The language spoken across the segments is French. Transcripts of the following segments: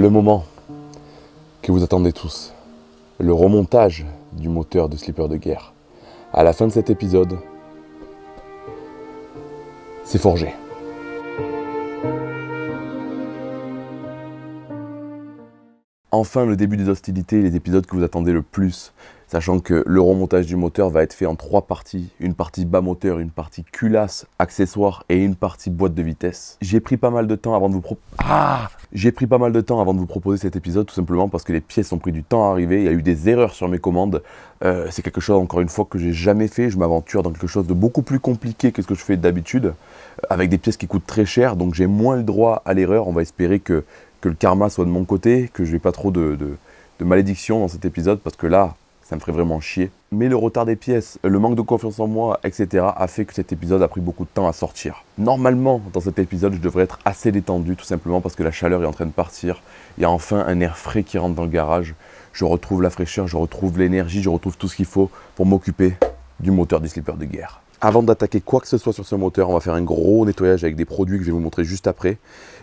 le moment que vous attendez tous, le remontage du moteur de Slipper de guerre. À la fin de cet épisode, c'est forgé. Enfin, le début des hostilités, les épisodes que vous attendez le plus, sachant que le remontage du moteur va être fait en trois parties, une partie bas moteur, une partie culasse, accessoire et une partie boîte de vitesse. J'ai pris pas mal de temps avant de vous ah j'ai pris pas mal de temps avant de vous proposer cet épisode tout simplement parce que les pièces ont pris du temps à arriver, il y a eu des erreurs sur mes commandes. Euh, c'est quelque chose encore une fois que j'ai jamais fait, je m'aventure dans quelque chose de beaucoup plus compliqué que ce que je fais d'habitude euh, avec des pièces qui coûtent très cher donc j'ai moins le droit à l'erreur, on va espérer que le karma soit de mon côté, que je n'ai pas trop de, de, de malédiction dans cet épisode parce que là ça me ferait vraiment chier. Mais le retard des pièces, le manque de confiance en moi, etc. a fait que cet épisode a pris beaucoup de temps à sortir. Normalement, dans cet épisode, je devrais être assez détendu, tout simplement parce que la chaleur est en train de partir. Il y a enfin un air frais qui rentre dans le garage. Je retrouve la fraîcheur, je retrouve l'énergie, je retrouve tout ce qu'il faut pour m'occuper du moteur du slipper de guerre. Avant d'attaquer quoi que ce soit sur ce moteur, on va faire un gros nettoyage avec des produits que je vais vous montrer juste après.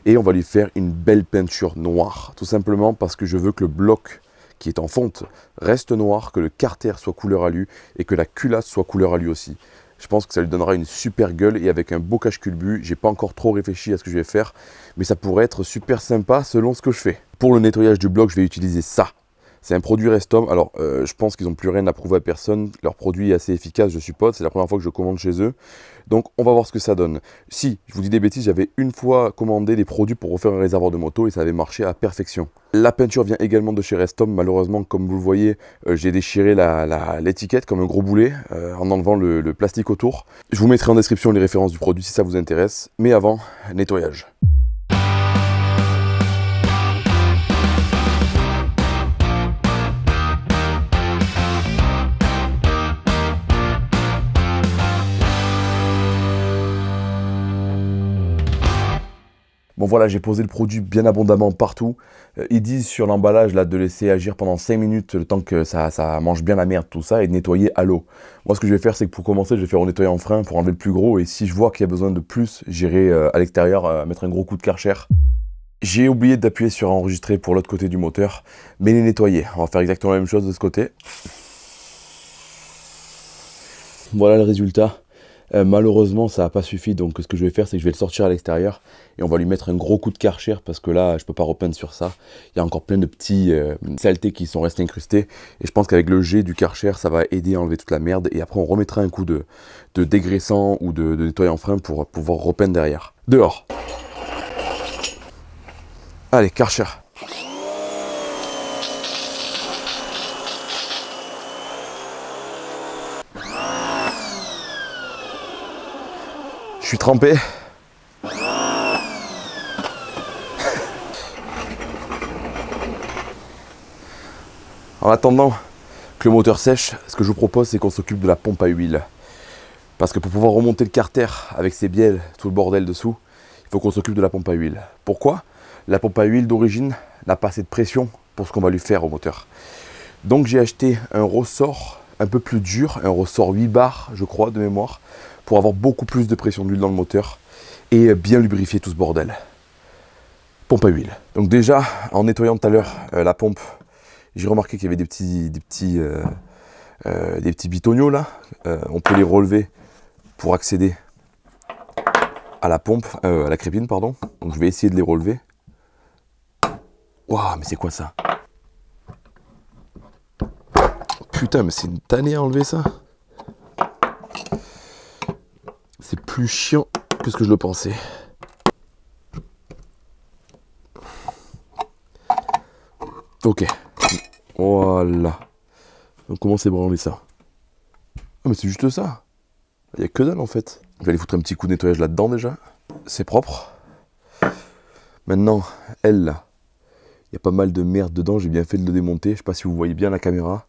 Et on va lui faire une belle peinture noire. Tout simplement parce que je veux que le bloc qui est en fonte reste noir, que le carter soit couleur alu et que la culasse soit couleur alu aussi. Je pense que ça lui donnera une super gueule et avec un beau cache culbu, j'ai pas encore trop réfléchi à ce que je vais faire, mais ça pourrait être super sympa selon ce que je fais. Pour le nettoyage du bloc, je vais utiliser ça. C'est un produit Restom. Alors, euh, je pense qu'ils n'ont plus rien à prouver à personne. Leur produit est assez efficace, je suppose. C'est la première fois que je commande chez eux. Donc, on va voir ce que ça donne. Si, je vous dis des bêtises, j'avais une fois commandé des produits pour refaire un réservoir de moto et ça avait marché à perfection. La peinture vient également de chez Restom. Malheureusement, comme vous le voyez, euh, j'ai déchiré l'étiquette comme un gros boulet euh, en enlevant le, le plastique autour. Je vous mettrai en description les références du produit si ça vous intéresse. Mais avant, nettoyage. voilà, j'ai posé le produit bien abondamment partout. Euh, ils disent sur l'emballage là de laisser agir pendant 5 minutes le temps que ça, mange bien la merde tout ça et de nettoyer à l'eau. Moi ce que je vais faire c'est que pour commencer je vais faire un nettoyant en frein pour enlever le plus gros et si je vois qu'il y a besoin de plus j'irai euh, à l'extérieur euh, mettre un gros coup de karcher. J'ai oublié d'appuyer sur enregistrer pour l'autre côté du moteur mais les nettoyer. On va faire exactement la même chose de ce côté. Voilà le résultat. Euh, malheureusement, ça n'a pas suffi, donc ce que je vais faire, c'est que je vais le sortir à l'extérieur et on va lui mettre un gros coup de karcher parce que là, je peux pas repeindre sur ça. Il y a encore plein de petits euh, saletés qui sont restés incrustés et je pense qu'avec le jet du karcher, ça va aider à enlever toute la merde et après, on remettra un coup de, dégraissant ou de, nettoyant frein pour pouvoir repeindre derrière. Dehors Allez, karcher Je suis trempé. En attendant que le moteur sèche, ce que je vous propose, c'est qu'on s'occupe de la pompe à huile. Parce que pour pouvoir remonter le carter avec ses bielles, tout le bordel dessous, il faut qu'on s'occupe de la pompe à huile. Pourquoi La pompe à huile d'origine n'a pas assez de pression pour ce qu'on va lui faire au moteur. Donc j'ai acheté un ressort un peu plus dur, un ressort 8 bars, je crois, de mémoire, pour avoir beaucoup plus de pression d'huile dans le moteur et bien lubrifier tout ce bordel. Pompe à huile. Donc déjà, en nettoyant tout à l'heure euh, la pompe, j'ai remarqué qu'il y avait des petits, des petits, euh, euh, des petits là. on peut les relever pour accéder à la pompe, à la crépine, pardon. Donc je vais essayer de les relever. Waouh, mais c'est quoi ça Putain, mais c'est une tannée à enlever ça. C'est plus chiant que ce que je le pensais. Ok. Voilà. Donc comment c'est branlé ça Ah mais c'est juste ça. Il n'y a que dalle en fait. Je vais aller foutre un petit coup de nettoyage là-dedans déjà. C'est propre. Maintenant, elle Il y a pas mal de merde dedans, j'ai bien fait de le démonter. Je sais pas si vous voyez bien la caméra.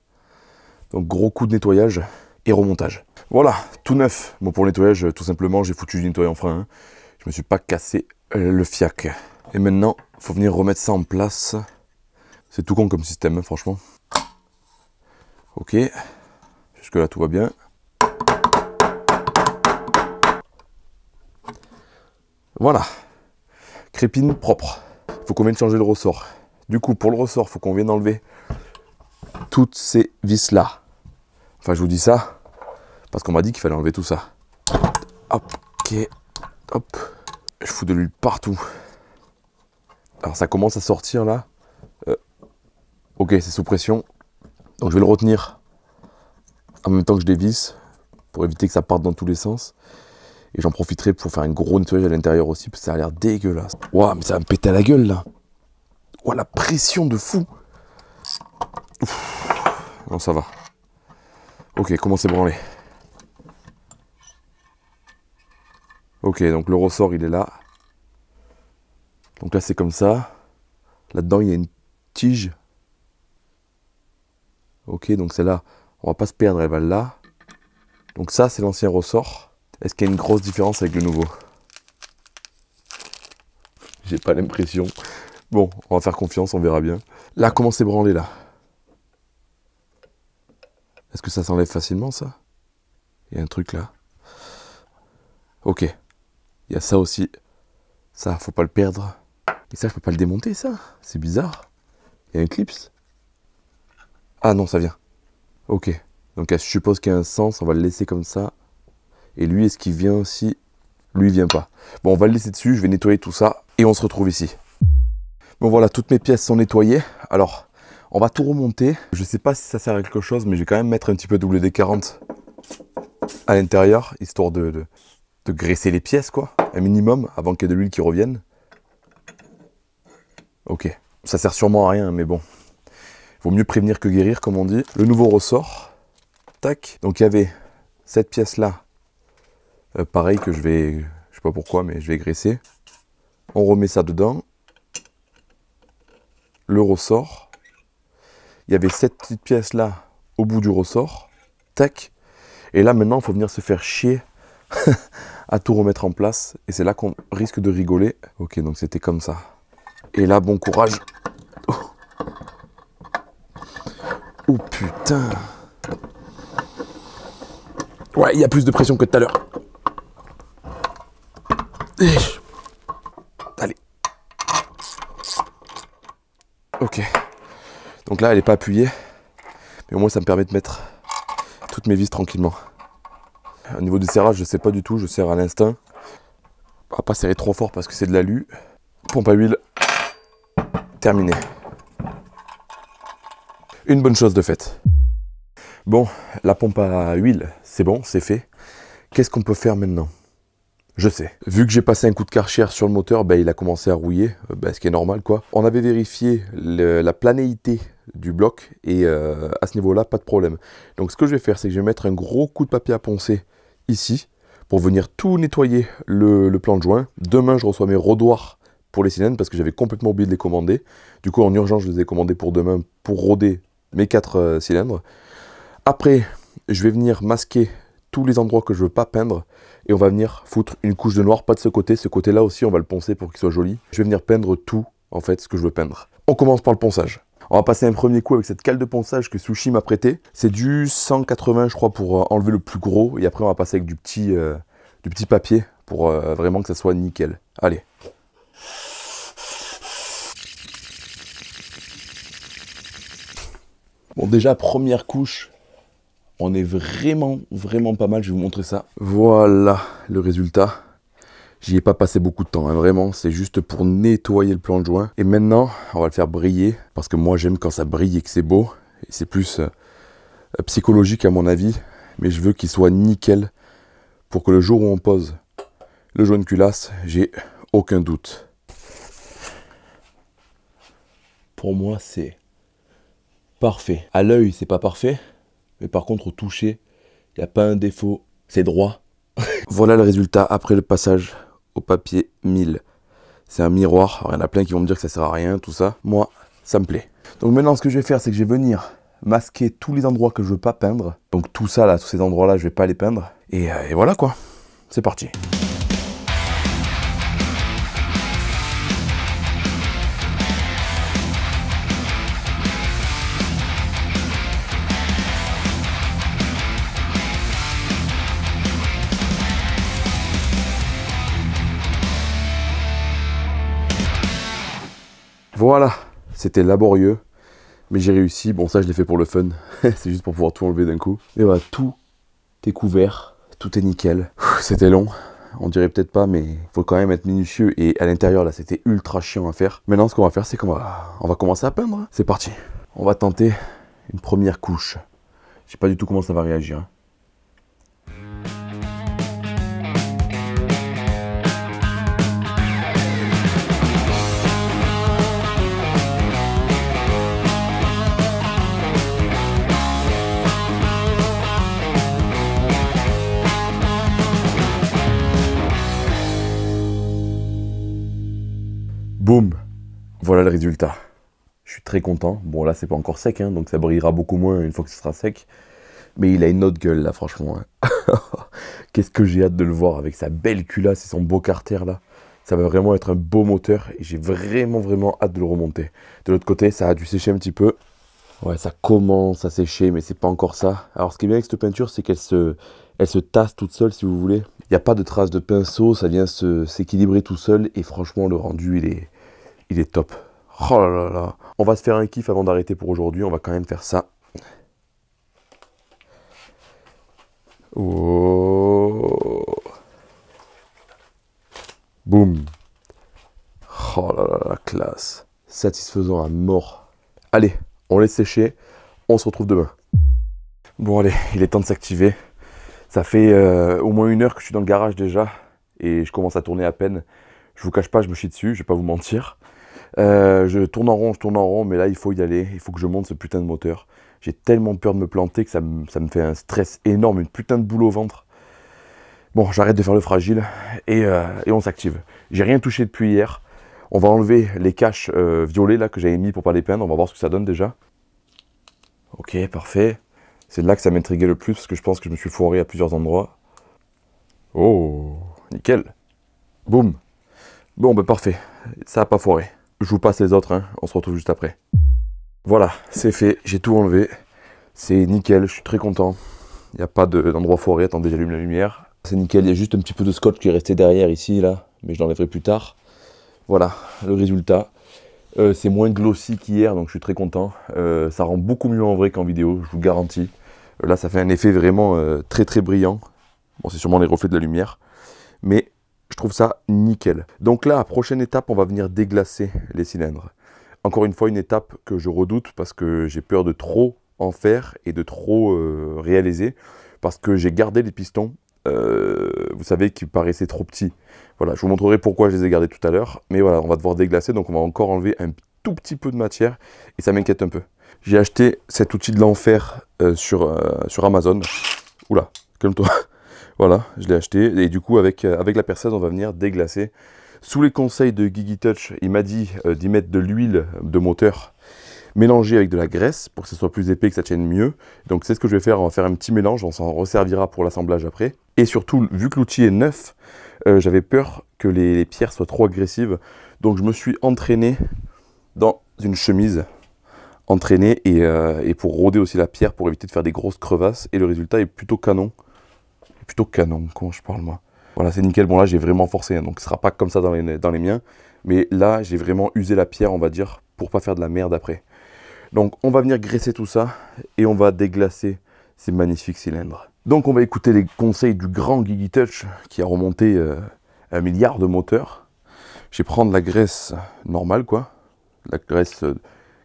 Donc gros coup de nettoyage et remontage. Voilà, tout neuf. Bon, pour le nettoyage, tout simplement, j'ai foutu du en frein. Hein. Je me suis pas cassé le fiac. Et maintenant, faut venir remettre ça en place. C'est tout con comme système, hein, franchement. Ok, jusque là tout va bien. Voilà, crépine propre. Il faut qu'on vienne changer le ressort. Du coup, pour le ressort, il faut qu'on vienne enlever toutes ces vis là. Enfin, je vous dis ça, parce qu'on m'a dit qu'il fallait enlever tout ça. Hop, ok, hop. Je fous de l'huile partout. Alors ça commence à sortir là. Euh, ok, c'est sous pression. Donc je vais le retenir en même temps que je dévisse pour éviter que ça parte dans tous les sens. Et j'en profiterai pour faire un gros nettoyage à l'intérieur aussi, parce que ça a l'air dégueulasse. Waouh, mais ça va me péter à la gueule là. Waouh, la pression de fou. Non, ça va. Ok, comment c'est branlé Ok, donc le ressort, il est là. Donc là, c'est comme ça. Là-dedans, il y a une tige. Ok, donc celle-là, on va pas se perdre, elle va là. Donc ça, c'est l'ancien ressort. Est-ce qu'il y a une grosse différence avec le nouveau J'ai pas l'impression. Bon, on va faire confiance, on verra bien. Là, comment c'est branlé, là Est-ce que ça s'enlève facilement, ça Il y a un truc là. Ok. Il y a ça aussi. Ça, faut pas le perdre. Et ça, je peux pas le démonter, ça. C'est bizarre. Il y a un clip. Ah non, ça vient. Ok. Donc, je suppose qu'il y a un sens. On va le laisser comme ça. Et lui, est-ce qu'il vient aussi Lui, il vient pas. Bon, on va le laisser dessus. Je vais nettoyer tout ça. Et on se retrouve ici. Bon, voilà. Toutes mes pièces sont nettoyées. Alors, on va tout remonter. Je sais pas si ça sert à quelque chose, mais je vais quand même mettre un petit peu WD-40 à l'intérieur, histoire de, graisser les pièces, quoi, un minimum, avant qu'il y ait de l'huile qui revienne. Ok, ça sert sûrement à rien, mais bon. Vaut mieux prévenir que guérir, comme on dit. Le nouveau ressort, tac. Donc il y avait cette pièce-là, euh, pareil que je vais, je sais pas pourquoi, mais je vais graisser. On remet ça dedans. Le ressort. Il y avait cette petite pièce-là au bout du ressort. Tac. Et là, maintenant, il faut venir se faire chier à tout remettre en place. Et c'est là qu'on risque de rigoler. Ok, donc c'était comme ça. Et là, bon courage. Oh, oh putain. Ouais, il y a plus de pression que tout à l'heure. Allez. Ok. Donc là, elle n'est pas appuyée. Mais au moins, ça me permet de mettre toutes mes vis tranquillement. Au niveau du serrage, je sais pas du tout, je serre à l'instinct. On va pas serrer trop fort parce que c'est de l'alu. Pompe à huile, terminé. Une bonne chose de fait. Bon, la pompe à huile, c'est bon, c'est fait. Qu'est-ce qu'on peut faire maintenant je sais. Vu que j'ai passé un coup de karcher sur le moteur, ben, il a commencé à rouiller, euh, ben, ce qui est normal quoi. On avait vérifié la planéité du bloc et euh, à ce niveau-là, pas de problème. Donc ce que je vais faire, c'est que je vais mettre un gros coup de papier à poncer ici pour venir tout nettoyer le, plan de joint. Demain, je reçois mes rodoirs pour les cylindres parce que j'avais complètement oublié de les commander. Du coup, en urgence, je les ai commandés pour demain pour roder mes quatre euh, cylindres. Après, je vais venir masquer tous les endroits que je veux pas peindre et on va venir foutre une couche de noir, pas de ce côté, ce côté-là aussi, on va le poncer pour qu'il soit joli. Je vais venir peindre tout, en fait, ce que je veux peindre. On commence par le ponçage. On va passer un premier coup avec cette cale de ponçage que Sushi m'a prêtée. C'est du 180 je crois pour euh, enlever le plus gros et après on va passer avec du petit, euh, du petit papier pour euh, vraiment que ça soit nickel. Allez Bon déjà première couche, on est vraiment vraiment pas mal, je vais vous montrer ça. Voilà le résultat. J'y ai pas passé beaucoup de temps, hein, vraiment. C'est juste pour nettoyer le plan de joint. Et maintenant, on va le faire briller. Parce que moi, j'aime quand ça brille et que c'est beau. c'est plus euh, euh, psychologique, à mon avis. Mais je veux qu'il soit nickel pour que le jour où on pose le joint de culasse, j'ai aucun doute. Pour moi, c'est parfait. À l'œil, c'est pas parfait. Mais par contre, au toucher, il n'y a pas un défaut. C'est droit. voilà le résultat après le passage papier 1000. C'est un miroir, il y en a plein qui vont me dire que ça sert à rien, tout ça. Moi, ça me plaît. Donc maintenant, ce que je vais faire, c'est que je vais venir masquer tous les endroits que je veux pas peindre. Donc tout ça là, tous ces endroits là, je vais pas les peindre. et euh, voilà quoi. C'est parti. Voilà, c'était laborieux, mais j'ai réussi. Bon, ça, je l'ai fait pour le fun. c'est juste pour pouvoir tout enlever d'un coup. Et voilà, tout est couvert, tout est nickel. C'était long. On dirait peut-être pas, mais il faut quand même être minutieux. Et à l'intérieur, là, c'était ultra chiant à faire. Maintenant, ce qu'on va faire, c'est qu'on va, on va commencer à peindre. C'est parti. On va tenter une première couche. Je sais pas du tout comment ça va réagir. Boum Voilà le résultat. Je suis très content. Bon, là, c'est pas encore sec, hein, donc ça brillera beaucoup moins une fois que ce sera sec. Mais il a une autre gueule, là, franchement. Hein. Qu'est-ce que j'ai hâte de le voir avec sa belle culasse et son beau carter, là. Ça va vraiment être un beau moteur et j'ai vraiment, vraiment hâte de le remonter. De l'autre côté, ça a dû sécher un petit peu. Ouais, ça commence à sécher, mais c'est pas encore ça. Alors, ce qui est bien avec cette peinture, c'est qu'elle se, elle se tasse toute seule, si vous voulez. Il n'y a pas de traces de pinceau, ça vient s'équilibrer tout seul. Et franchement, le rendu, il est, il est top. Oh là là là. On va se faire un kiff avant d'arrêter pour aujourd'hui. On va quand même faire ça. Oh. Boum. Oh là là, classe. Satisfaisant à mort. Allez, on laisse sécher. On se retrouve demain. Bon allez, il est temps de s'activer. Ça fait euh, au moins une heure que je suis dans le garage déjà et je commence à tourner à peine. Je vous cache pas, je me chie dessus, je vais pas vous mentir. Euh, je tourne en rond, je tourne en rond, mais là, il faut y aller. Il faut que je monte ce putain de moteur. J'ai tellement peur de me planter que ça, me fait un stress énorme, une putain de boule au ventre. Bon, j'arrête de faire le fragile et, euh, on s'active. J'ai rien touché depuis hier. On va enlever les caches euh, là que j'avais mis pour pas les peindre. On va voir ce que ça donne déjà. Ok, parfait. C'est là que ça m'intriguait le plus parce que je pense que je me suis fourré à plusieurs endroits. Oh, nickel. Boum. Bon, ben parfait. Ça a pas foiré. Je vous passe les autres, hein. on se retrouve juste après. Voilà, c'est fait, j'ai tout enlevé. C'est nickel, je suis très content. Il n'y a pas d'endroit forêt, foiré, attendez, j'allume la lumière. C'est nickel, il y a juste un petit peu de scotch qui est resté derrière ici, là, mais je l'enlèverai plus tard. Voilà, le résultat. Euh, c'est moins glossy qu'hier, donc je suis très content. Euh, ça rend beaucoup mieux en vrai qu'en vidéo, je vous garantis. Euh, là, ça fait un effet vraiment très très brillant. Bon, c'est sûrement les reflets de la lumière. Mais je trouve ça nickel. Donc là, prochaine étape, on va venir déglacer les cylindres. Encore une fois, une étape que je redoute parce que j'ai peur de trop en faire et de trop euh, réaliser parce que j'ai gardé les pistons, euh, vous savez, qui paraissaient trop petits. Voilà, je vous montrerai pourquoi je les ai gardés tout à l'heure, mais voilà, on va devoir déglacer, donc on va encore enlever un tout petit peu de matière et ça m'inquiète un peu. J'ai acheté cet outil de l'enfer euh, sur, sur Amazon. Oula, calme-toi. Voilà, je l'ai acheté. Et du coup, avec, euh, avec la personne on va venir déglacer. Sous les conseils de Gigi Touch, il m'a dit euh, d'y mettre de l'huile de moteur mélangée avec de la graisse pour que ce soit plus épais, que ça tienne mieux. Donc c'est ce que je vais faire, on va faire un petit mélange, on s'en resservira pour l'assemblage après. Et surtout, vu que l'outil est neuf, euh, j'avais peur que les, pierres soient trop agressives. Donc je me suis entraîné dans une chemise entraîné et, et, pour rôder aussi la pierre pour éviter de faire des grosses crevasses. Et le résultat est plutôt canon plutôt canon. Comment je parle, moi Voilà, c'est nickel. Bon, là, j'ai vraiment forcé, hein, donc ce sera pas comme ça dans les, dans les miens. Mais là, j'ai vraiment usé la pierre, on va dire, pour pas faire de la merde après. Donc, on va venir graisser tout ça et on va déglacer ces magnifiques cylindres. Donc, on va écouter les conseils du grand Gigi Touch qui a remonté euh, un milliard de moteurs. Je vais prendre la graisse normale, quoi. La graisse, euh,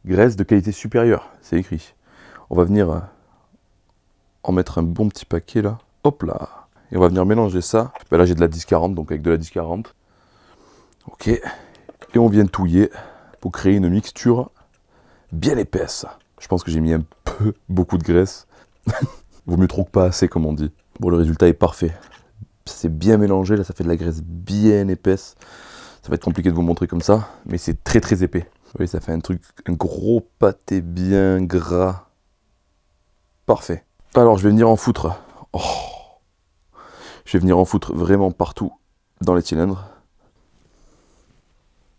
graisse de qualité supérieure, c'est écrit. On va venir euh, en mettre un bon petit paquet là. Hop là. Et on va venir mélanger ça. Ben là, j'ai de la 1040, donc avec de la 10-40. Ok. Et on vient touiller pour créer une mixture bien épaisse. Je pense que j'ai mis un peu, beaucoup de graisse. Vaut mieux trop que pas assez, comme on dit. Bon, le résultat est parfait. C'est bien mélangé, là, ça fait de la graisse bien épaisse. Ça va être compliqué de vous montrer comme ça, mais c'est très très épais. Vous voyez, ça fait un truc, un gros pâté bien gras. Parfait. Alors, je vais venir en foutre. Oh je vais venir en foutre vraiment partout dans les cylindres.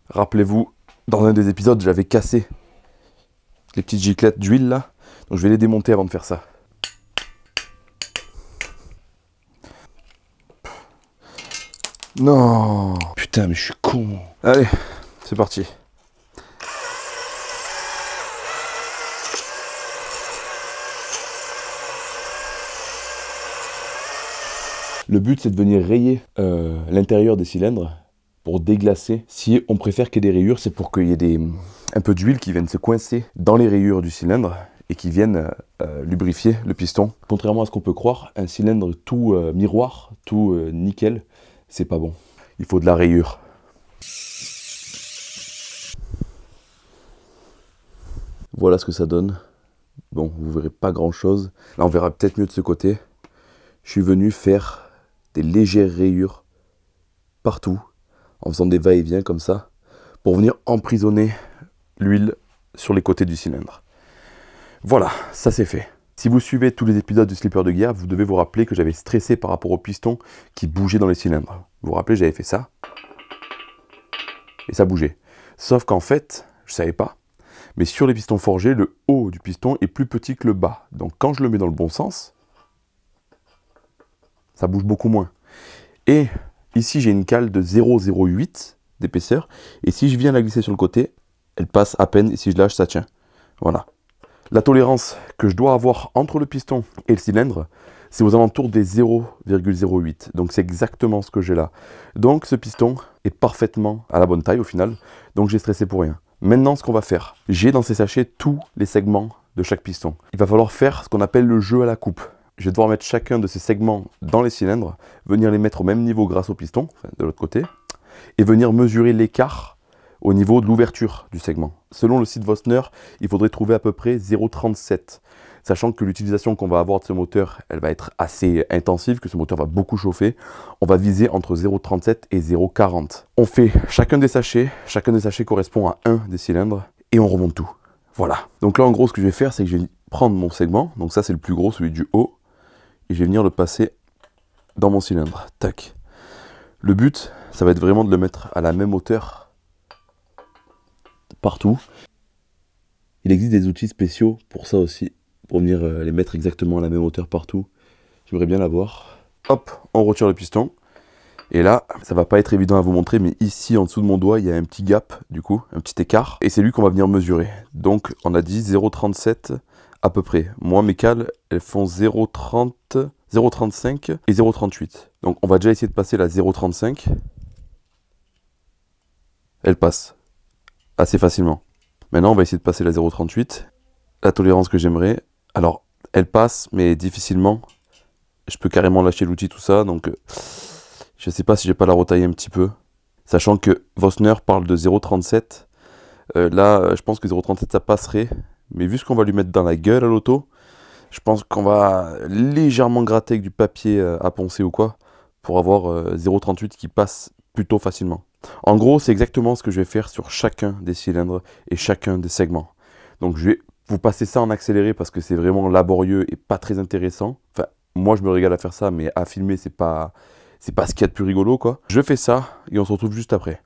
Rappelez-vous, dans un des épisodes, j'avais cassé les petites giclettes d'huile là. Donc je vais les démonter avant de faire ça. Non Putain, mais je suis con Allez, c'est parti. Le but, c'est de venir rayer euh, l'intérieur des cylindres pour déglacer. Si on préfère qu'il y ait des rayures, c'est pour qu'il y ait des, un peu d'huile qui vienne se coincer dans les rayures du cylindre et qui vienne euh, lubrifier le piston. Contrairement à ce qu'on peut croire, un cylindre tout euh, miroir, tout nickel, c'est pas bon. Il faut de la rayure. Voilà ce que ça donne. Bon, vous verrez pas grand chose. Là, on verra peut-être mieux de ce côté. Je suis venu faire des légères rayures partout, en faisant des va-et-vient comme ça, pour venir emprisonner l'huile sur les côtés du cylindre. Voilà, ça c'est fait. Si vous suivez tous les épisodes du slipper de guerre, vous devez vous rappeler que j'avais stressé par rapport au piston qui bougeait dans les cylindres. Vous vous rappelez, j'avais fait ça. Et ça bougeait. Sauf qu'en fait, je savais pas. Mais sur les pistons forgés, le haut du piston est plus petit que le bas. Donc quand je le mets dans le bon sens, ça bouge beaucoup moins. Et ici, j'ai une cale de 0,08 d'épaisseur, et si je viens la glisser sur le côté, elle passe à peine, et si je lâche, ça tient. Voilà. La tolérance que je dois avoir entre le piston et le cylindre, c'est aux alentours des 0,08. Donc c'est exactement ce que j'ai là. Donc ce piston est parfaitement à la bonne taille au final, donc j'ai stressé pour rien. Maintenant, ce qu'on va faire, j'ai dans ces sachets tous les segments de chaque piston. Il va falloir faire ce qu'on appelle le jeu à la coupe je vais devoir mettre chacun de ces segments dans les cylindres, venir les mettre au même niveau grâce au piston, de l'autre côté, et venir mesurer l'écart au niveau de l'ouverture du segment. Selon le site Vosner, il faudrait trouver à peu près 0,37. Sachant que l'utilisation qu'on va avoir de ce moteur, elle va être assez intensive, que ce moteur va beaucoup chauffer, on va viser entre 0,37 et 0,40. On fait chacun des sachets, chacun des sachets correspond à un des cylindres, et on remonte tout. Voilà. Donc là, en gros, ce que je vais faire, c'est que je vais prendre mon segment, donc ça c'est le plus gros, celui du haut, et je vais venir le passer dans mon cylindre. Tac. Le but, ça va être vraiment de le mettre à la même hauteur partout. Il existe des outils spéciaux pour ça aussi, pour venir euh, les mettre exactement à la même hauteur partout. J'aimerais bien l'avoir. Hop, on retire le piston. Et là, ça va pas être évident à vous montrer, mais ici en dessous de mon doigt, il y a un petit gap, du coup, un petit écart. Et c'est lui qu'on va venir mesurer. Donc on a dit 0,37 à peu près. Moi, mes cales, elles font 0,30, 0,35 et 0,38. Donc on va déjà essayer de passer la 0,35. Elle passe assez facilement. Maintenant, on va essayer de passer la 0,38. La tolérance que j'aimerais. Alors, elle passe, mais difficilement. Je peux carrément lâcher l'outil, tout ça. Donc, euh, je ne sais pas si je vais pas la retailler un petit peu. Sachant que Vosner parle de 0,37. Euh, là, je pense que 0,37, ça passerait. Mais vu ce qu'on va lui mettre dans la gueule à l'auto, je pense qu'on va légèrement gratter avec du papier euh, à poncer ou quoi pour avoir 0,38 euh, qui passe plutôt facilement. En gros, c'est exactement ce que je vais faire sur chacun des cylindres et chacun des segments. Donc je vais vous passer ça en accéléré parce que c'est vraiment laborieux et pas très intéressant. Enfin, moi je me régale à faire ça, mais à filmer c'est pas c'est pas ce qu'il y a de plus rigolo quoi. Je fais ça et on se retrouve juste après.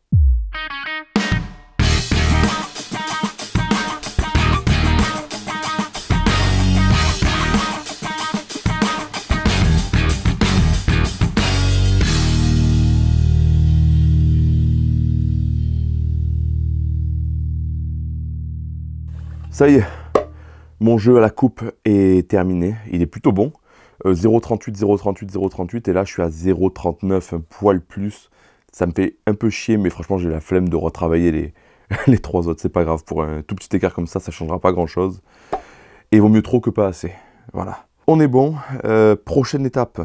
Ça y est, mon jeu à la coupe est terminé. Il est plutôt bon. 0,38, 0,38, 0,38. Et là, je suis à 0,39, un poil plus. Ça me fait un peu chier, mais franchement, j'ai la flemme de retravailler les, les trois autres. C'est pas grave. Pour un tout petit écart comme ça, ça changera pas grand chose. Et vaut mieux trop que pas assez. Voilà. On est bon. Euh, prochaine étape.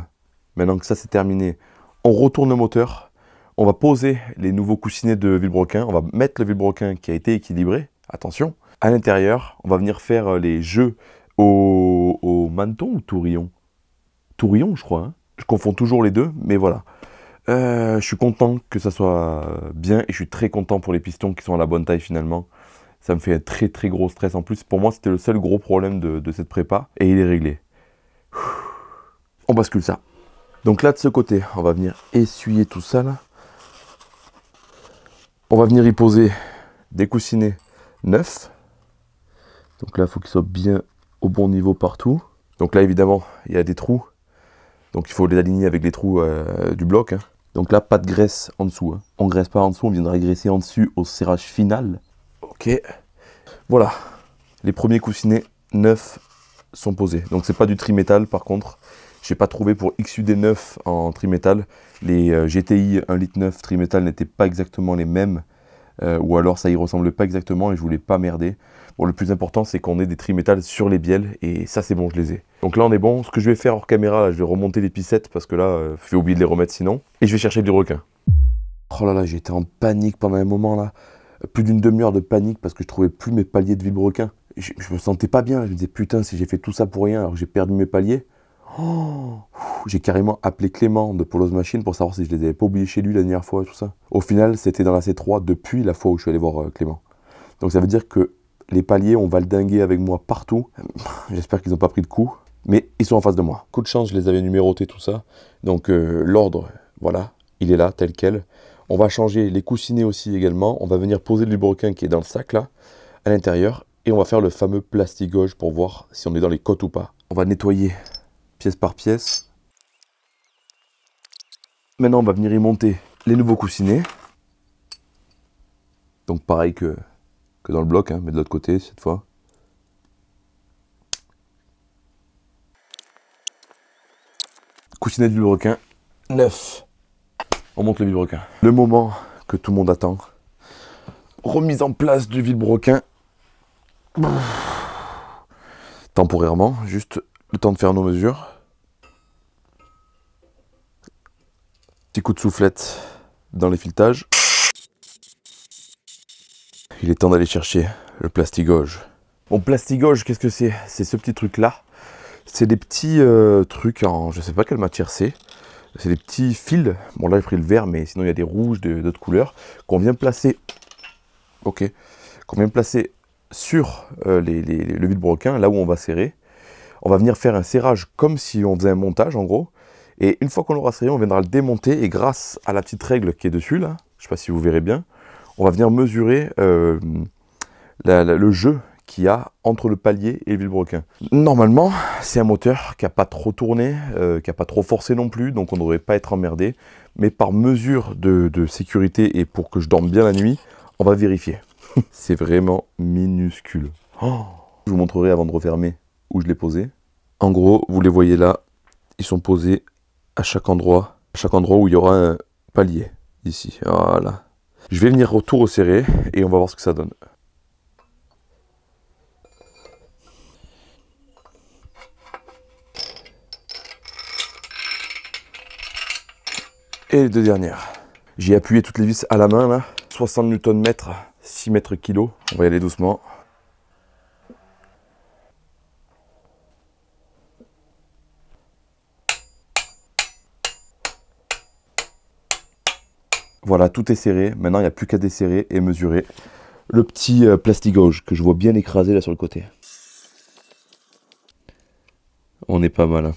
Maintenant que ça c'est terminé, on retourne le moteur. On va poser les nouveaux coussinets de Villebroquin. On va mettre le Villebroquin qui a été équilibré. Attention à l'intérieur, on va venir faire euh, les jeux au, au ou tourillon Tourillon, je crois. Hein. je confonds toujours les deux, mais voilà. Euh, je suis content que ça soit euh, bien et je suis très content pour les pistons qui sont à la bonne taille finalement. Ça me fait un très très gros stress en plus. Pour moi, c'était le seul gros problème de, cette prépa et il est réglé. On bascule ça. Donc là, de ce côté, on va venir essuyer tout ça là. On va venir y poser des coussinets neufs. Donc là, il faut qu'il soit bien au bon niveau partout. Donc là, évidemment, il y a des trous. Donc il faut les aligner avec les trous euh, du bloc. Hein. Donc là, pas de graisse en dessous. On hein. On graisse pas en dessous, on viendra graisser en dessus au serrage final. Ok. Voilà. Les premiers coussinets neufs sont posés. Donc c'est pas du trimétal par contre. Je n'ai pas trouvé pour XUD9 en trimétal. Les euh, GTI 1 litre 9 trimétal n'étaient pas exactement les mêmes. Euh, ou alors ça y ressemble pas exactement et je voulais pas merder. Bon, le plus important, c'est qu'on ait des trimétales sur les bielles, et ça, c'est bon, je les ai. Donc là, on est bon. Ce que je vais faire hors caméra, je vais remonter les piscettes, parce que là, euh, je vais oublier de les remettre sinon. Et je vais chercher du requin. Oh là là, j'étais en panique pendant un moment, là. Plus d'une demi-heure de panique, parce que je trouvais plus mes paliers de vibrequin. Je, je me sentais pas bien, je me disais, putain, si j'ai fait tout ça pour rien, alors que j'ai perdu mes paliers. Oh, j'ai carrément appelé Clément de Polo's Machine pour savoir si je les avais pas oubliés chez lui la dernière fois et tout ça. Au final, c'était dans la C3 depuis la fois où je suis allé voir euh, Clément. Donc ça veut dire que les paliers, on va le dinguer avec moi partout. J'espère qu'ils n'ont pas pris de coup. Mais ils sont en face de moi. Coup de chance, je les avais numérotés, tout ça. Donc euh, l'ordre, voilà, il est là, tel quel. On va changer les coussinets aussi également. On va venir poser le broquin qui est dans le sac là, à l'intérieur. Et on va faire le fameux gauche pour voir si on est dans les côtes ou pas. On va nettoyer pièce par pièce. Maintenant, on va venir y monter les nouveaux coussinets. Donc pareil que que dans le bloc, hein, mais de l'autre côté cette fois. Coussinet du vilebrequin, 9. On monte le vilebrequin. Le moment que tout le monde attend. Remise en place du vilebrequin. Temporairement, juste le temps de faire nos mesures. Petit coup de soufflette dans les filetages. Il est temps d'aller chercher le plastigoge. Bon, plastigoge, qu'est-ce que c'est C'est ce petit truc-là. C'est des petits euh, trucs en je sais pas quelle matière c'est. C'est des petits fils. Bon, là j'ai pris le vert, mais sinon il y a des rouges, d'autres couleurs qu'on vient placer. Ok. Qu'on vient placer sur euh, le vide-broquin, là où on va serrer. On va venir faire un serrage comme si on faisait un montage en gros. Et une fois qu'on l'aura serré, on viendra le démonter. Et grâce à la petite règle qui est dessus là, je sais pas si vous verrez bien, on va venir mesurer euh, le jeu qu'il y a entre le palier et le vilebrequin. Normalement, c'est un moteur qui n'a pas trop tourné, euh, qui n'a pas trop forcé non plus, donc on ne devrait pas être emmerdé. Mais par mesure de, sécurité et pour que je dorme bien la nuit, on va vérifier. c'est vraiment minuscule. Oh je vous montrerai avant de refermer où je l'ai posé. En gros, vous les voyez là, ils sont posés à chaque endroit, chaque endroit où il y aura un palier. Ici, voilà. Je vais venir retour au serré et on va voir ce que ça donne. Et les deux dernières. J'ai appuyé toutes les vis à la main là. 60 Nm, 6 mètres kg. On va y aller doucement. Voilà, tout est serré. Maintenant, il n'y a plus qu'à desserrer et mesurer le petit euh, plastique que je vois bien écrasé là sur le côté. On est pas mal. Hein.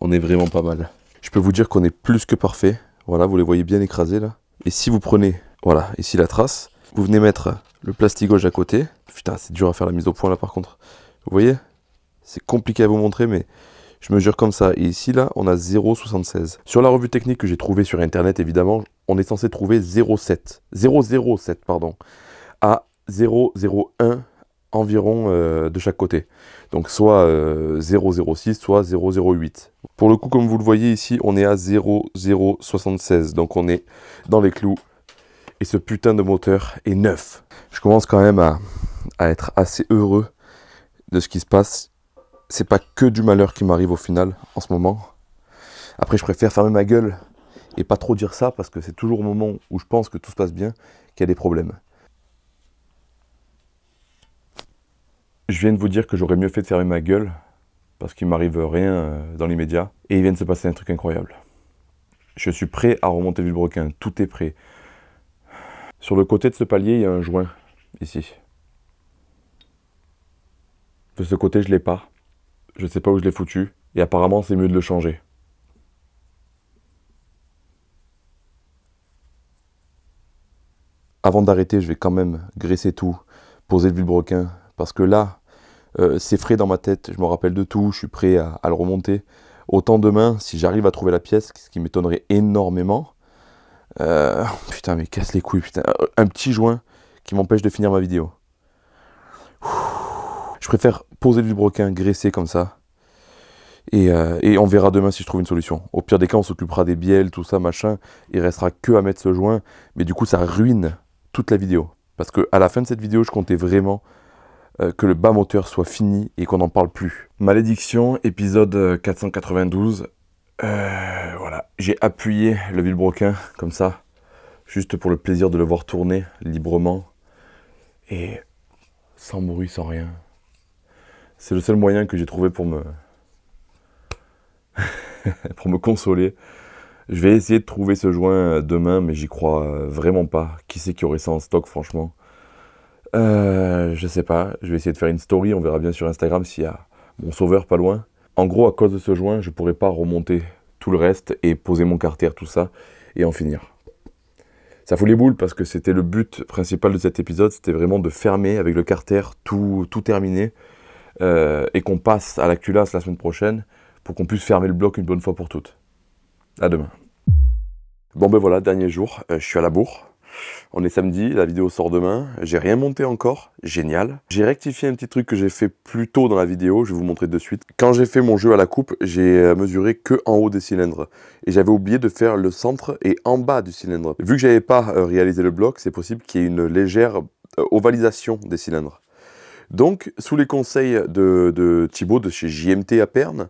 On est vraiment pas mal. Je peux vous dire qu'on est plus que parfait. Voilà, vous les voyez bien écrasés là. Et si vous prenez, voilà, ici la trace, vous venez mettre le plastique à côté. Putain, c'est dur à faire la mise au point là par contre. Vous voyez C'est compliqué à vous montrer, mais je mesure comme ça. Et ici, là, on a 0,76. Sur la revue technique que j'ai trouvée sur Internet, évidemment, on est censé trouver 0,7, 0,07 pardon, à 0,01 environ euh, de chaque côté. Donc soit 0,06, euh, soit 0,08. Pour le coup, comme vous le voyez ici, on est à 0,076. Donc on est dans les clous. Et ce putain de moteur est neuf. Je commence quand même à, à être assez heureux de ce qui se passe. C'est pas que du malheur qui m'arrive au final, en ce moment. Après, je préfère fermer ma gueule et pas trop dire ça parce que c'est toujours au moment où je pense que tout se passe bien qu'il y a des problèmes. Je viens de vous dire que j'aurais mieux fait de fermer ma gueule parce qu'il m'arrive rien euh, dans l'immédiat et il vient de se passer un truc incroyable. Je suis prêt à remonter Villebrequin, tout est prêt. Sur le côté de ce palier, il y a un joint ici. De ce côté, je l'ai pas. Je sais pas où je l'ai foutu et apparemment, c'est mieux de le changer. avant d'arrêter, je vais quand même graisser tout, poser le vilebrequin, parce que là, euh, c'est frais dans ma tête, je me rappelle de tout, je suis prêt à, le remonter. Autant demain, si j'arrive à trouver la pièce, ce qui m'étonnerait énormément, euh, putain, mais casse les couilles, putain, un petit joint qui m'empêche de finir ma vidéo. Je préfère poser le broquin, graisser comme ça. Et, euh, et, on verra demain si je trouve une solution. Au pire des cas, on s'occupera des bielles, tout ça, machin. Il restera que à mettre ce joint. Mais du coup, ça ruine toute la vidéo. Parce qu'à la fin de cette vidéo, je comptais vraiment euh, que le bas moteur soit fini et qu'on n'en parle plus. Malédiction, épisode 492. Euh, euh, voilà, j'ai appuyé le vilebrequin comme ça, juste pour le plaisir de le voir tourner librement et sans bruit, sans rien. C'est le seul moyen que j'ai trouvé pour me pour me consoler. Je vais essayer de trouver ce joint euh, demain, mais j'y crois euh, vraiment pas. Qui c'est qui aurait ça en stock, franchement euh, Je sais pas. Je vais essayer de faire une story. On verra bien sur Instagram s'il y a mon sauveur pas loin. En gros, à cause de ce joint, je pourrais pas remonter tout le reste et poser mon carter, tout ça, et en finir. Ça fout les boules parce que c'était le but principal de cet épisode, c'était vraiment de fermer avec le carter tout, tout terminé et qu'on passe à la culasse la semaine prochaine pour qu'on puisse fermer le bloc une bonne fois pour toutes. À demain. Bon ben voilà, dernier jour, euh, je suis à la bourre. On est samedi, la vidéo sort demain, j'ai rien monté encore, génial. J'ai rectifié un petit truc que j'ai fait plus tôt dans la vidéo, je vais vous montrer de suite. Quand j'ai fait mon jeu à la coupe, j'ai euh, mesuré que en haut des cylindres. Et j'avais oublié de faire le centre et en bas du cylindre. Vu que j'avais pas euh, réalisé le bloc, c'est possible qu'il y ait une légère ovalisation des cylindres. Donc, sous les conseils de, de Thibaut de chez JMT à Pernes,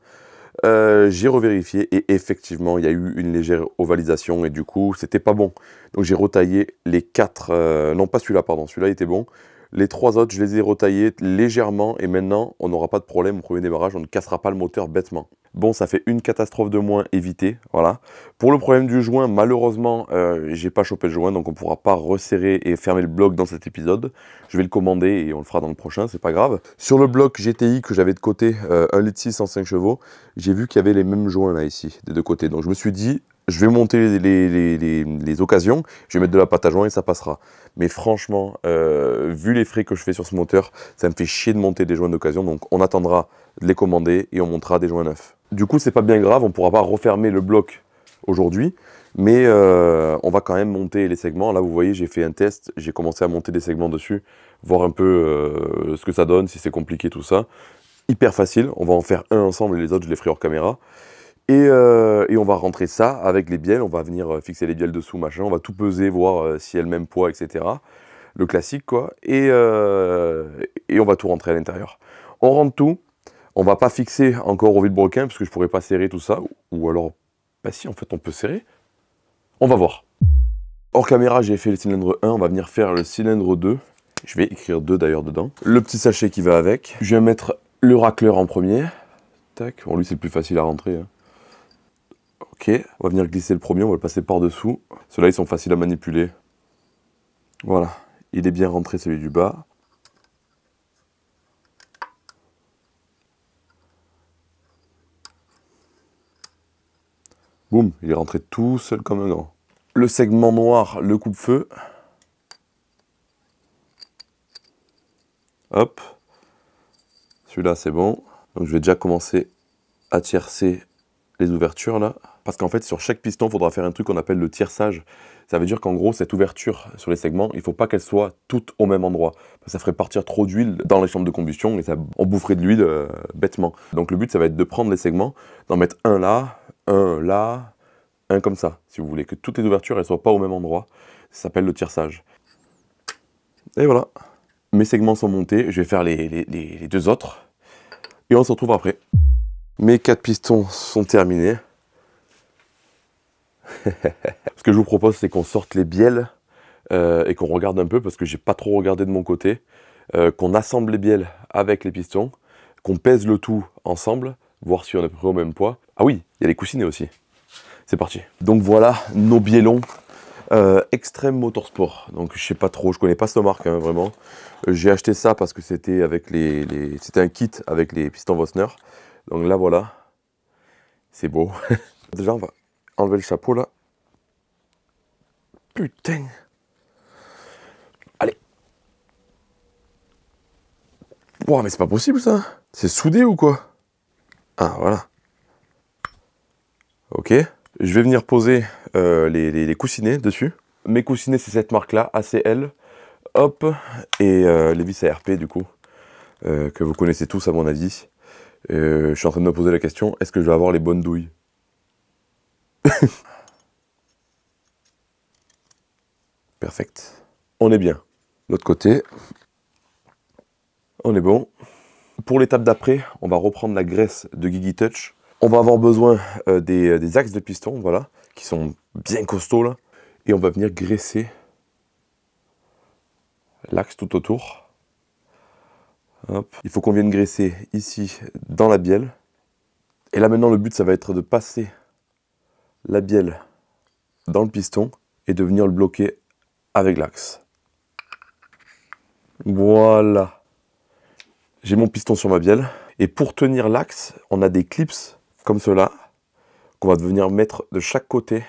euh, j'ai revérifié et effectivement, il y a eu une légère ovalisation et du coup, c'était pas bon. Donc j'ai retaillé les quatre, euh, non pas celui-là, pardon, celui-là était bon. Les trois autres, je les ai retaillés légèrement et maintenant, on n'aura pas de problème au premier démarrage, on ne cassera pas le moteur bêtement. Bon, ça fait une catastrophe de moins évitée, voilà. Pour le problème du joint, malheureusement, euh, j'ai pas chopé le joint, donc on pourra pas resserrer et fermer le bloc dans cet épisode. Je vais le commander et on le fera dans le prochain, c'est pas grave. Sur le bloc GTI que j'avais de côté, euh, 1,6 litre 5 chevaux, j'ai vu qu'il y avait les mêmes joints là ici, des deux côtés. Donc je me suis dit, je vais monter les, occasions, je vais mettre de la pâte à joint et ça passera. Mais franchement, euh, vu les frais que je fais sur ce moteur, ça me fait chier de monter des joints d'occasion, donc on attendra de les commander et on montera des joints neufs. Du coup, c'est pas bien grave, on pourra pas refermer le bloc aujourd'hui, mais euh, on va quand même monter les segments. Là, vous voyez, j'ai fait un test, j'ai commencé à monter des segments dessus, voir un peu euh, ce que ça donne, si c'est compliqué, tout ça. Hyper facile, on va en faire un ensemble et les autres, je les ferai hors caméra. Euh, et, on va rentrer ça avec les bielles, on va venir euh, fixer les bielles dessous, machin, on va tout peser, voir euh, si elles même poids, etc. Le classique, quoi. Et, on va tout rentrer à l'intérieur. On rentre tout, on va pas fixer encore au vide-broquin, parce que je pourrais pas serrer tout ça, ou alors, bah si, en fait, on peut serrer. On va voir. Hors caméra, j'ai fait le cylindre 1, on va venir faire le cylindre 2. Je vais écrire 2 d'ailleurs dedans. Le petit sachet qui va avec. Je vais mettre le racleur en premier. Tac, bon lui c'est le plus facile à rentrer. Hein. Ok, on va venir glisser le premier, on va le passer par-dessous. Ceux-là, ils sont faciles à manipuler. Voilà, il est bien rentré celui du bas. Boum, il est rentré tout seul comme un gant. Le segment noir, le coupe-feu. Hop. Celui-là, c'est bon. Donc je vais déjà commencer à tiercer les ouvertures là. Parce qu'en fait, sur chaque piston, il faudra faire un truc qu'on appelle le tierçage. Ça veut dire qu'en gros, cette ouverture sur les segments, il ne faut pas qu'elle soit toute au même endroit. Ça ferait partir trop d'huile dans les chambres de combustion et ça, on boufferait de l'huile euh, bêtement. Donc le but, ça va être de prendre les segments, d'en mettre un là, un là, un comme ça, si vous voulez. Que toutes les ouvertures, elles ne soient pas au même endroit. Ça s'appelle le tierçage. Et voilà. Mes segments sont montés. Je vais faire les deux autres. Et on se retrouve après. Mes quatre pistons sont terminés. Ce que je vous propose, c'est qu'on sorte les bielles euh, et qu'on regarde un peu, parce que j'ai pas trop regardé de mon côté, euh, qu'on assemble les bielles avec les pistons, qu'on pèse le tout ensemble, voir si on est à au même poids. Ah oui, il y a les coussinets aussi. C'est parti. Donc voilà nos biellons euh, Extreme Motorsport. Donc je sais pas trop, je connais pas cette marque hein, vraiment. Euh, j'ai acheté ça parce que c'était avec les, c'était un kit avec les pistons Vosner. Donc là voilà, c'est beau. Déjà on va enlever le chapeau là. Putain. Allez. Wow, mais c'est pas possible ça. C'est soudé ou quoi Ah, voilà. Ok. Je vais venir poser euh, les, coussinets dessus. Mes coussinets, c'est cette marque-là, ACL. Hop. Et euh, les vis ARP, du coup, euh, que vous connaissez tous, à mon avis. je suis en train de me poser la question, est-ce que je vais avoir les bonnes douilles Perfect. On est bien. L'autre côté. On est bon. Pour l'étape d'après, on va reprendre la graisse de Gigi Touch. On va avoir besoin euh, euh, des, axes de piston, voilà, qui sont bien costauds là. Et on va venir graisser l'axe tout autour. Il faut qu'on vienne graisser ici dans la bielle. Et là maintenant le but ça va être de passer la bielle dans le piston et de venir le bloquer avec l'axe. Voilà. J'ai mon piston sur ma bielle. Et pour tenir l'axe, on a des clips comme cela qu'on va devenir mettre de chaque côté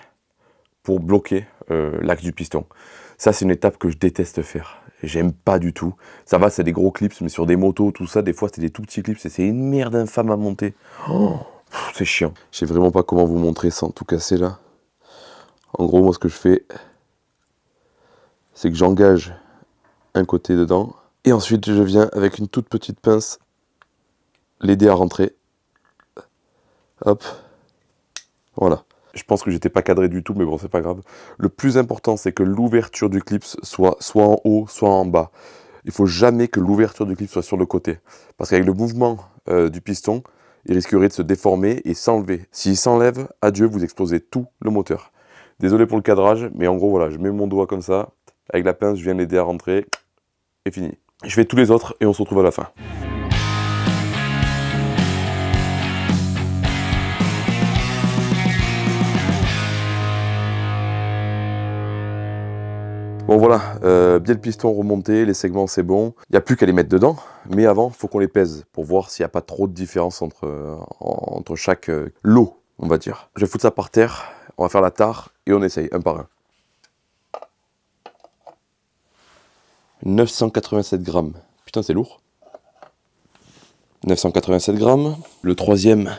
pour bloquer euh, l'axe du piston. Ça, c'est une étape que je déteste faire. J'aime pas du tout. Ça va, c'est des gros clips, mais sur des motos, tout ça, des fois, c'est des tout petits clips et c'est une merde infâme à monter. Oh c'est chiant. Je sais vraiment pas comment vous montrer sans tout casser là. En gros, moi, ce que je fais, c'est que j'engage un côté dedans. Et ensuite, je viens avec une toute petite pince l'aider à rentrer. Hop. Voilà. Je pense que j'étais pas cadré du tout, mais bon, c'est pas grave. Le plus important, c'est que l'ouverture du clip soit soit en haut, soit en bas. Il faut jamais que l'ouverture du clip soit sur le côté. Parce qu'avec le mouvement euh, du piston, il risquerait de se déformer et s'enlever. S'il s'enlève, adieu, vous explosez tout le moteur. Désolé pour le cadrage, mais en gros, voilà, je mets mon doigt comme ça, avec la pince, je viens l'aider à rentrer, et fini. Je fais tous les autres et on se retrouve à la fin. Bon voilà, euh, bien le piston remonté, les segments c'est bon. Il n'y a plus qu'à les mettre dedans, mais avant, il faut qu'on les pèse pour voir s'il n'y a pas trop de différence entre, entre chaque euh, lot, on va dire. Je vais foutre ça par terre, on va faire la tare et on essaye, un par un. 987 grammes. Putain, c'est lourd. 987 grammes. Le troisième.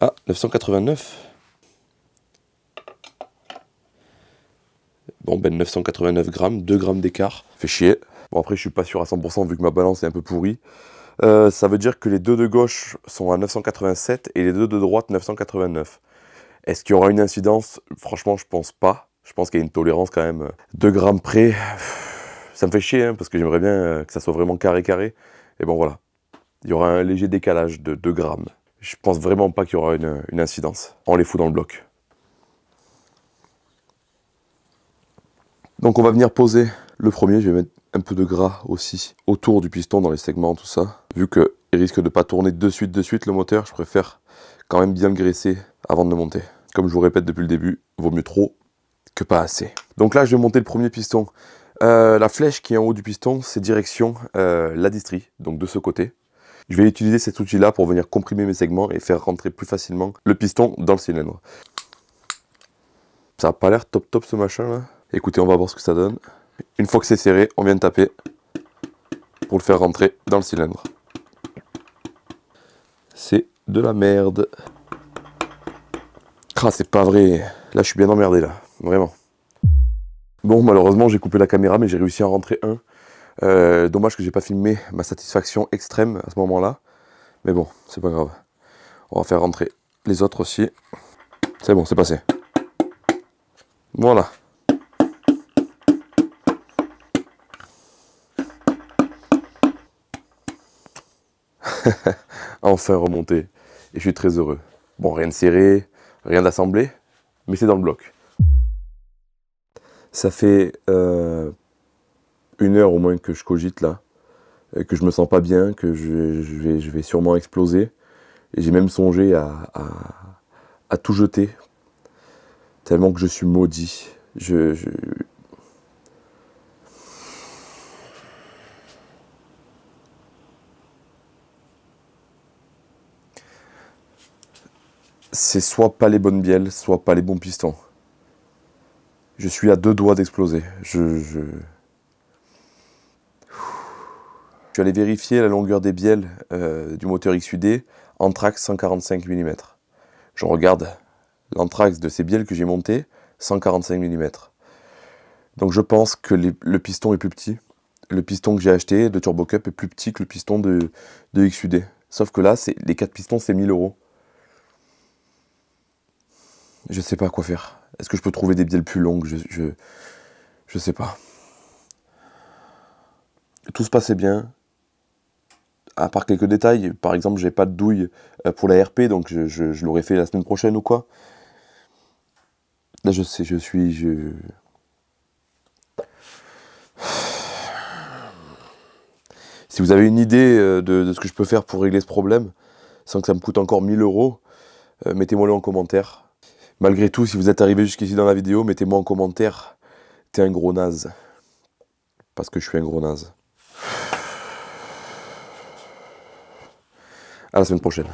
Ah, 989. Bon, ben 989 grammes, 2 grammes d'écart. Fait chier. Bon, après, je suis pas sûr à 100% vu que ma balance est un peu pourrie. Euh, ça veut dire que les deux de gauche sont à 987 et les deux de droite 989. Est-ce qu'il y aura une incidence Franchement, je pense pas. Je pense qu'il y a une tolérance quand même. 2 euh, grammes près, ça me fait chier hein, parce que j'aimerais bien euh, que ça soit vraiment carré-carré. Et bon, voilà. Il y aura un léger décalage de 2 grammes. Je pense vraiment pas qu'il y aura une, une incidence. On les fout dans le bloc. Donc on va venir poser le premier, je vais mettre un peu de gras aussi autour du piston dans les segments, tout ça. Vu qu'il risque de pas tourner de suite de suite le moteur, je préfère quand même bien le graisser avant de le monter. Comme je vous répète depuis le début, vaut mieux trop que pas assez. Donc là, je vais monter le premier piston. Euh, la flèche qui est en haut du piston, c'est direction euh, la distri, donc de ce côté. Je vais utiliser cet outil-là pour venir comprimer mes segments et faire rentrer plus facilement le piston dans le cylindre. Ça n'a pas l'air top top ce machin là. Écoutez, on va voir ce que ça donne. Une fois que c'est serré, on vient de taper pour le faire rentrer dans le cylindre. C'est de la merde. Ah, c'est pas vrai. Là, je suis bien emmerdé, là. Vraiment. Bon, malheureusement, j'ai coupé la caméra, mais j'ai réussi à en rentrer un. Euh, dommage que j'ai pas filmé ma satisfaction extrême à ce moment-là. Mais bon, c'est pas grave. On va faire rentrer les autres aussi. C'est bon, c'est passé. Voilà. enfin remonté. Et je suis très heureux. Bon, rien de serré, rien d'assemblé, mais c'est dans le bloc. Ça fait euh, une heure au moins que je cogite là, que je me sens pas bien, que je, vais, sûrement exploser. Et j'ai même songé à, à, tout jeter, tellement que je suis maudit. Je, c'est soit pas les bonnes bielles, soit pas les bons pistons. Je suis à deux doigts d'exploser. Je, je... je, suis allé vérifier la longueur des bielles euh, du moteur XUD en trax 145 mm. Je regarde l'anthrax de ces bielles que j'ai montées, 145 mm. Donc je pense que le piston est plus petit. Le piston que j'ai acheté de Turbo Cup est plus petit que le piston de, de XUD. Sauf que là, les 4 pistons, c'est 1000 euros. Je sais pas quoi faire. Est-ce que je peux trouver des bielles plus longues je, je, sais pas. Tout se passait bien. À part quelques détails. Par exemple, j'ai pas de douille euh, pour la RP, donc je, l'aurais fait la semaine prochaine ou quoi. Là, je sais, je suis. Je... Si vous avez une idée euh, de, de, ce que je peux faire pour régler ce problème, sans que ça me coûte encore 1000 euros, euh, mettez-moi-le en commentaire. Malgré tout, si vous êtes arrivé jusqu'ici dans la vidéo, mettez-moi en commentaire T'es un gros naze. Parce que je suis un gros naze. À la semaine prochaine.